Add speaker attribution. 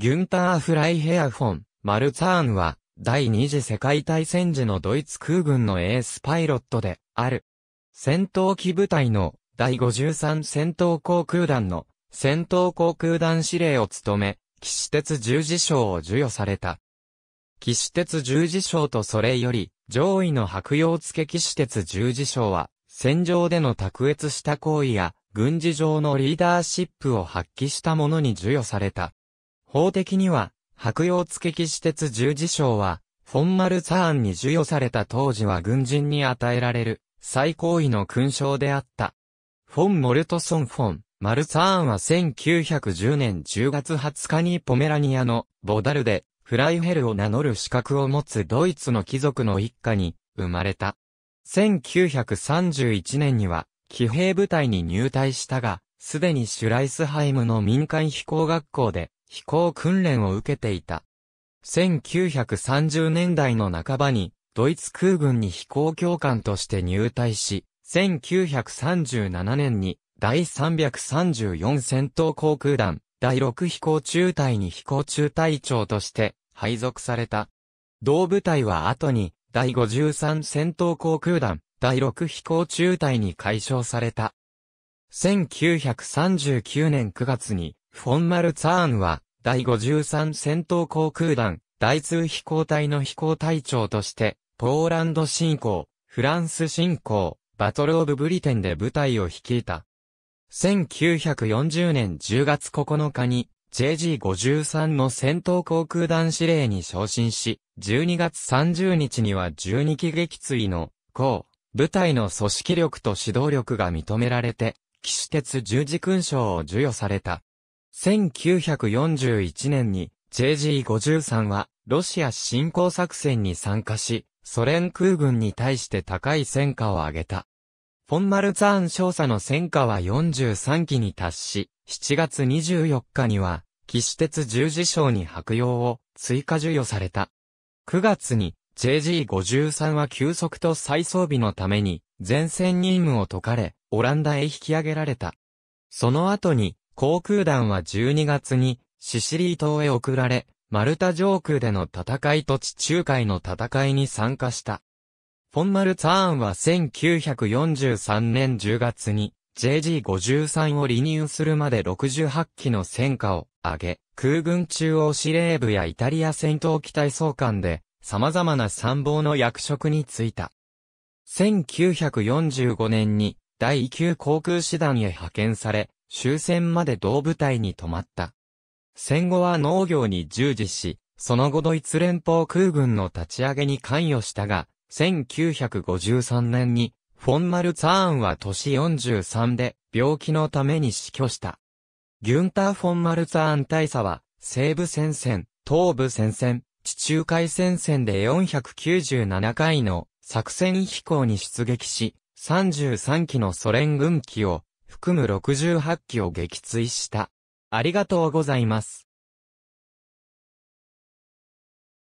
Speaker 1: ギュンター・フライヘアフォン、マルツァーンは、第二次世界大戦時のドイツ空軍のエースパイロットで、ある。戦闘機部隊の、第53戦闘航空団の、戦闘航空団司令を務め、騎士鉄十字章を授与された。騎士鉄十字章とそれより、上位の白洋付騎士鉄十字章は、戦場での卓越した行為や、軍事上のリーダーシップを発揮したものに授与された。法的には、白洋付騎士鉄十字章は、フォンマルツァーンに授与された当時は軍人に与えられる、最高位の勲章であった。フォン・モルトソン・フォン、マルツァーンは1910年10月20日にポメラニアのボダルで、フライヘルを名乗る資格を持つドイツの貴族の一家に生まれた。1931年には、騎兵部隊に入隊したが、すでにシュライスハイムの民間飛行学校で飛行訓練を受けていた。1930年代の半ばに、ドイツ空軍に飛行教官として入隊し、1937年に第334戦闘航空団第6飛行中隊に飛行中隊長として配属された。同部隊は後に第53戦闘航空団第6飛行中隊に解消された。1939年9月にフォンマルツァーンは、第53戦闘航空団、第2飛行隊の飛行隊長として、ポーランド侵攻、フランス侵攻、バトルオブブリテンで部隊を率いた。1940年10月9日に JG53 の戦闘航空団司令に昇進し、12月30日には12機撃墜の、後、部隊の組織力と指導力が認められて、騎士鉄十字勲章を授与された。1941年に JG53 はロシア侵攻作戦に参加し、ソ連空軍に対して高い戦果を上げた。フォンマルツァーン少佐の戦果は43機に達し、7月24日には、騎士鉄十字章に白用を追加授与された。9月に JG53 は急速と再装備のために前線任務を解かれ、オランダへ引き上げられた。その後に航空団は12月に、シシリー島へ送られ、マルタ上空での戦いと地中海の戦いに参加した。フォンマルツァーンは1943年10月に JG53 を離任するまで68機の戦果を上げ、空軍中央司令部やイタリア戦闘機体総監で様々な参謀の役職に就いた。1945年に第9航空師団へ派遣され、終戦まで同部隊に泊まった。戦後は農業に従事し、その後ドイツ連邦空軍の立ち上げに関与したが、1953年に、フォンマルツァーンは年43で病気のために死去した。ギュンター・フォンマルツァーン大佐は、西部戦線、東部戦線、地中海戦線で497回の作戦飛行に出撃し、33機のソ連軍機を含む68機を撃墜した。ありがとうございます。